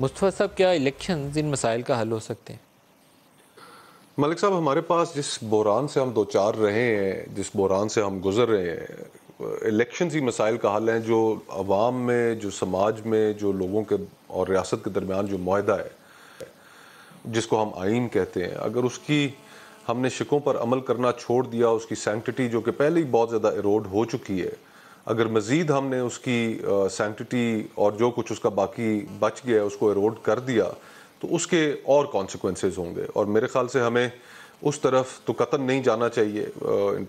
मुस्तफ़ा साहब क्या election in मसाइल का हल हो सकते हैं मलिक साहब हमारे पास जिस बहरान से हम दो चार रहे हैं जिस बहरान से हम गुजर रहे हैं इलेक्शन ही मसाइल का हल हैं जो आवाम में जो समाज में जो लोगों के और रियासत के दरमियान जो माह है जिसको हम आइन कहते हैं अगर उसकी हमने शिकों पर अमल करना छोड़ दिया उसकी सेंटिटी जो कि पहले ही बहुत ज़्यादा एरोड हो चुकी है अगर मज़ीद हमने उसकी सेंटिटी और जो कुछ उसका बाकी बच गया उसको एरोड कर दिया तो उसके और कॉन्सिक्वेंसेज होंगे और मेरे ख्याल से हमें उस तरफ तो कतन नहीं जाना चाहिए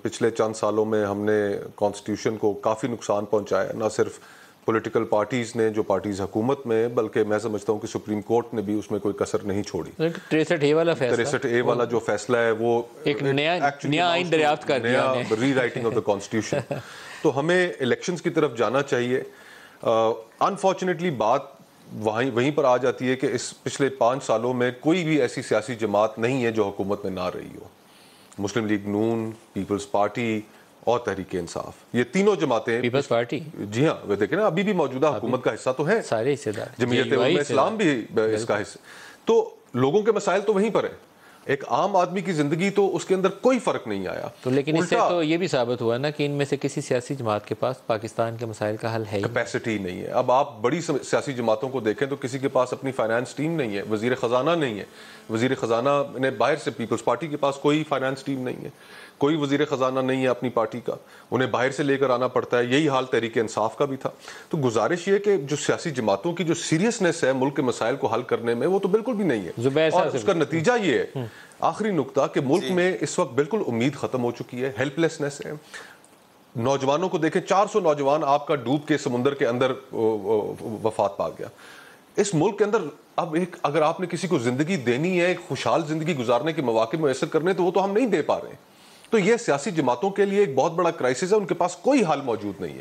पिछले चंद सालों में हमने कॉन्स्टिट्यूशन को काफ़ी नुकसान पहुंचाया ना सिर्फ पॉलिटिकल पार्टीज़ ने जो पार्टीज़ हुकूमत में बल्कि मैं समझता हूँ कि सुप्रीम कोर्ट ने भी उसमें कोई कसर नहीं छोड़ी तिरसठ ए वाला तिरसठ ए वाला जो फैसला है वो एक नया आइन दरियाफ्त कर नया री राइटिंग ऑफ द कॉन्स्टिट्यूशन तो हमें इलेक्शन की तरफ जाना चाहिए अनफॉर्चुनेटली बात वहीं वहीं पर आ जाती है कि इस पिछले पाँच सालों में कोई भी ऐसी सियासी जमात नहीं है जो हुकूमत में ना रही हो मुस्लिम लीग नून पीपल्स पार्टी और तहरीक इंसाफ ये तीनों जमातें पीपल्स पार्टी जी हाँ वे देखे ना अभी भी मौजूदा हुकूमत का हिस्सा तो है सारे हिस्सेदार जमीयत इस्लाम भी इसका हिस्सा तो लोगों के मसाइल तो वहीं पर है एक आम आदमी की जिंदगी तो उसके अंदर कोई फर्क नहीं आया तो लेकिन इससे तो ये भी साबित हुआ ना कि इनमें से किसी सियासी जमात के पास पाकिस्तान के मसाइल का हल है कैपेसिटी नहीं है अब आप बड़ी सियासी जमातों को देखें तो किसी के पास अपनी फाइनेंस टीम नहीं है वजीर ख़जाना नहीं है वजीर ख़जाना ने बाहर से पीपल्स पार्टी के पास कोई फाइनेंस टीम नहीं है कोई वजीर ख़जाना नहीं है अपनी पार्टी का उन्हें बाहर से लेकर आना पड़ता है यही हाल तहरीक इंसाफ का भी था तो गुजारिश ये कि जो सियासी जमातों की जो सीरियसनेस है मुल्क के मसाइल को हल करने में वो तो बिल्कुल भी नहीं है और उसका नतीजा ये है हम्म। आखिरी नुकता कि मुल्क में इस वक्त बिल्कुल उम्मीद ख़त्म हो चुकी है हेल्पलेसनेस है नौजवानों को देखें 400 नौजवान आपका डूब के समुंदर के अंदर वफात पा गया इस मुल्क के अंदर अब एक अगर आपने किसी को ज़िंदगी देनी है एक खुशहाल ज़िंदगी गुजारने के मौाक़ मैसर करने तो वो तो हम नहीं दे पा रहे तो ये सियासी जमातों के लिए एक बहुत बड़ा क्राइसिस है उनके पास कोई हाल मौजूद नहीं है